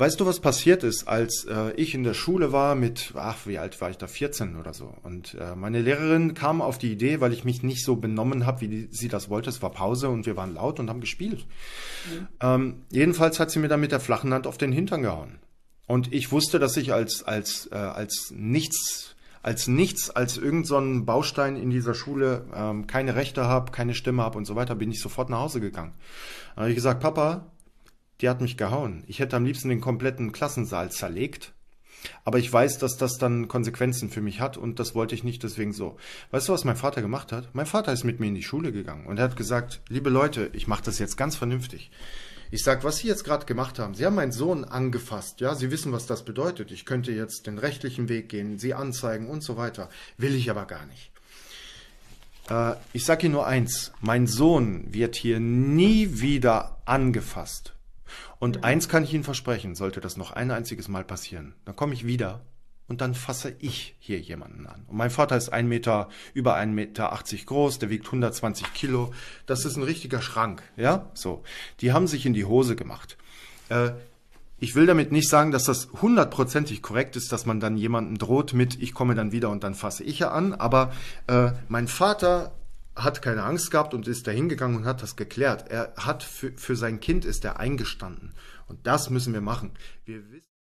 Weißt du, was passiert ist, als äh, ich in der Schule war mit, ach, wie alt war ich da, 14 oder so. Und äh, meine Lehrerin kam auf die Idee, weil ich mich nicht so benommen habe, wie die, sie das wollte. Es war Pause und wir waren laut und haben gespielt. Mhm. Ähm, jedenfalls hat sie mir dann mit der flachen Hand auf den Hintern gehauen. Und ich wusste, dass ich als, als, äh, als nichts als nichts, als irgendein so Baustein in dieser Schule ähm, keine Rechte habe, keine Stimme habe und so weiter, bin ich sofort nach Hause gegangen. Da habe ich gesagt, Papa, die hat mich gehauen. Ich hätte am liebsten den kompletten Klassensaal zerlegt. Aber ich weiß, dass das dann Konsequenzen für mich hat und das wollte ich nicht deswegen so. Weißt du, was mein Vater gemacht hat? Mein Vater ist mit mir in die Schule gegangen und er hat gesagt, liebe Leute, ich mache das jetzt ganz vernünftig. Ich sag, was Sie jetzt gerade gemacht haben, Sie haben meinen Sohn angefasst, ja, Sie wissen, was das bedeutet. Ich könnte jetzt den rechtlichen Weg gehen, Sie anzeigen und so weiter. Will ich aber gar nicht. Äh, ich sag Ihnen nur eins, mein Sohn wird hier nie wieder angefasst. Und mhm. eins kann ich Ihnen versprechen, sollte das noch ein einziges Mal passieren, dann komme ich wieder und dann fasse ich hier jemanden an. Und mein Vater ist ein Meter, über 1,80 Meter groß, der wiegt 120 Kilo. Das ist ein richtiger Schrank, ja? So. Die haben sich in die Hose gemacht. Äh, ich will damit nicht sagen, dass das hundertprozentig korrekt ist, dass man dann jemanden droht mit, ich komme dann wieder und dann fasse ich ja an. Aber äh, mein Vater hat keine Angst gehabt und ist da hingegangen und hat das geklärt. Er hat für, für sein Kind ist er eingestanden. Und das müssen wir machen. Wir wissen